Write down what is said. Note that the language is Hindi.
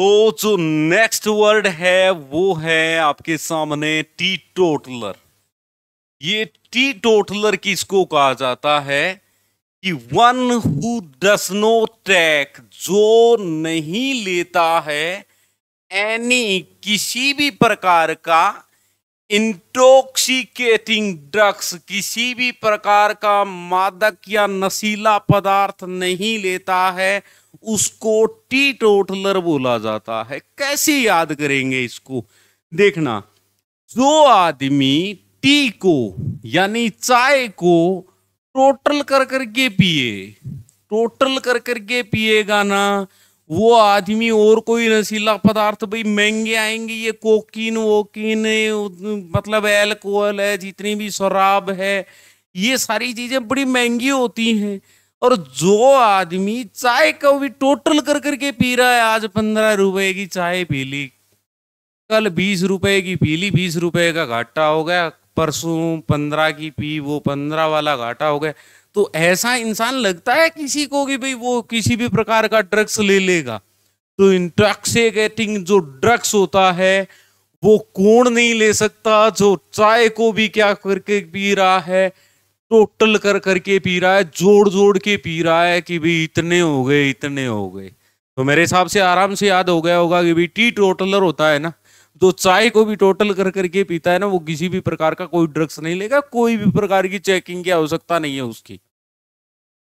तो जो नेक्स्ट वर्ड है वो है आपके सामने टी टोटलर ये टी टोटलर किसको कहा जाता है कि one who does no take जो नहीं लेता है एनी किसी भी प्रकार का इंटोक्सिकेटिंग ड्रग्स किसी भी प्रकार का मादक या नशीला पदार्थ नहीं लेता है उसको टी टोटलर बोला जाता है कैसे याद करेंगे इसको देखना जो आदमी टी को यानी चाय को टोटल कर करके पिए टोटल कर करके पिएगा ना वो आदमी और कोई नशीला पदार्थ भाई महंगे आएंगे ये कोकीन वोकीन मतलब एल्कोहल है जितनी भी शराब है ये सारी चीजें बड़ी महंगी होती हैं और जो आदमी चाय का भी टोटल कर करके पी रहा है आज पंद्रह रुपए की चाय पी ली कल बीस रुपए की पी ली बीस रुपए का घाटा हो गया परसों पंद्रह की पी वो पंद्रह वाला घाटा हो गया तो ऐसा इंसान लगता है किसी को कि भाई वो किसी भी प्रकार का ड्रग्स ले लेगा तो इंटॉक्सिकेटिंग जो ड्रग्स होता है वो कौन नहीं ले सकता जो चाय को भी क्या करके पी रहा है टोटल कर करके पी रहा है जोड़ जोड़ के पी रहा है कि भाई इतने हो गए इतने हो गए तो मेरे हिसाब से आराम से याद हो गया होगा कि भाई टी टोटलर होता है ना जो चाय को भी टोटल कर करके पीता है ना वो किसी भी प्रकार का कोई ड्रग्स नहीं लेगा कोई भी प्रकार की चेकिंग की आवश्यकता नहीं है उसकी